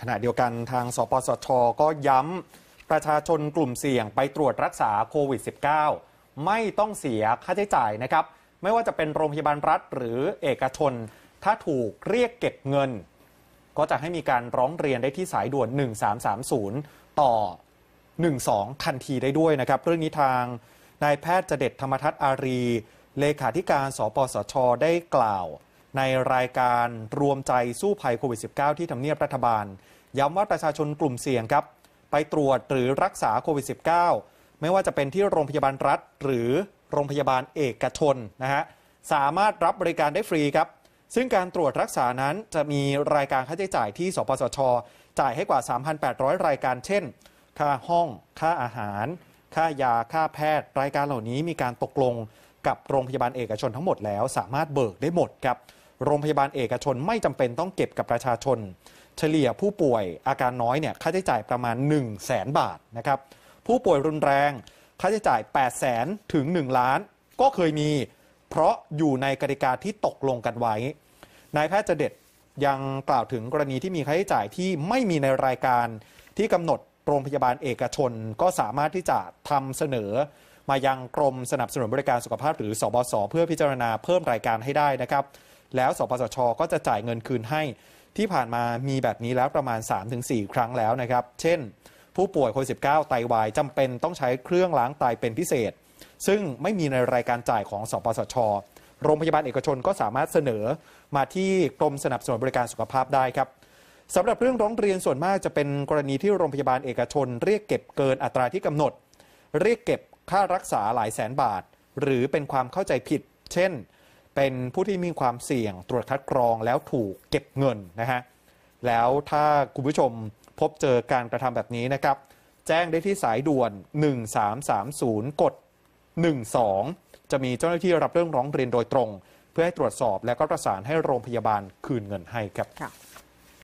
ขณะเดียวกันทางสปสชก็ย้ำประชาชนกลุ่มเสี่ยงไปตรวจรักษาโควิด -19 ไม่ต้องเสียค่าใช้จ่ายนะครับ ไม่ว่าจะเป็นโรงพยาบาลรัฐ หรือเอกชน ถ้าถูกเรียกเก็บเงิน ก็จะให้มีการร้องเรียนได้ที่สายด่วน 1330 ต่อ 12 ทันทีได้ด้วยนะครับ เรื่องนี้ทางนายแพทย์เจเดตธรรมทัตอารี เลขาธิการสปสชได้กล่าวในรายการรวมใจสู้ภัยโควิด -19 ที่ทำเนียบรัฐบาล ย้ำว่าประชาชนกลุ่มเสี่ยงครับ ไปตรวจหรือรักษาโควิด -19 ไม่ว่าจะเป็นที่โรงพยาบาลรัฐ หรือโรงพยาบาลเอกชนนะฮะสามารถรับบริการได้ฟรีครับ ซึ่งการตรวจรักษานั้นจะมีรายการค่าใช้จ่ายที่สปสช จ่ายให้กว่า 3,800 รายการเช่น ค่าห้อง ค่าอาหาร ค่ายาค่าแพทย์ รายการเหล่านี้มีการตกลงกับโรงพยาบาลเอกชนทั้งหมด แล้วสามารถเบิกได้หมดครับโรงพยาบาลเอกชนไม่จำเป็นต้องเก็บกับประชาชน เฉลี่ยผู้ป่วยอาการน้อยเนี่ยค่าใช้จ่ายประมาณ1 0 0 0 0แบาทนะครับ ผู้ป่วยรุนแรง ค่าใช้จ่าย 8 0 0แสนถึง 1 ล้าน ก็เคยมี เพราะอยู่ในกติกาที่ตกลงกันไว้ นายแพทย์เจเด็ดยังกล่าวถึงกรณีที่มีค่าใช้จ่ายที่ไม่มีในรายการที่กำหนดโรงพยาบาลเอกชนก็สามารถที่จะทำเสนอ มายังกรมสนับสนุนบริการสุขภาพ หรือสบศเพื่อพิจารณาเพิ่มรายการให้ได้นะครับแล้ว สปสชก็จะจ่ายเงินคืนให้ ที่ผ่านมามีแบบนี้แล้วประมาณ 3-4 ครั้งแล้วนะครับเช่น ผู้ป่วยโควิดสิไตาวายจำเป็นต้องใช้เครื่องล้างไตเป็นพิเศษ ซึ่งไม่มีในรายการจ่ายของสปสชโรงพยาบาลเอกชนก็สามารถเสนอมาที่กรมสนับสนุนบริการสุขภาพได้ครับสำหรับเรื่องร้องเรียนส่วนมากจะเป็นกรณีที่โรงพยาบาลเอกชน เรียกเก็บเกินอัตราที่กำหนด เรียกเก็บค่ารักษาหลายแสนบาท หรือเป็นความเข้าใจผิด เช่นเป็นผู้ที่มีความเสี่ยงตรวจคัดกรองแล้วถูกเก็บเงินนะฮะ แล้วถ้าคุณผู้ชมพบเจอการกระทำแบบนี้นะครับ แจ้งได้ที่สายด่วน 1330 กด 12 จะมีเจ้าหน้าที่รับเรื่องร้องเรียนโดยตรง เพื่อให้ตรวจสอบและก็ประสานให้โรงพยาบาลคืนเงินให้ครับ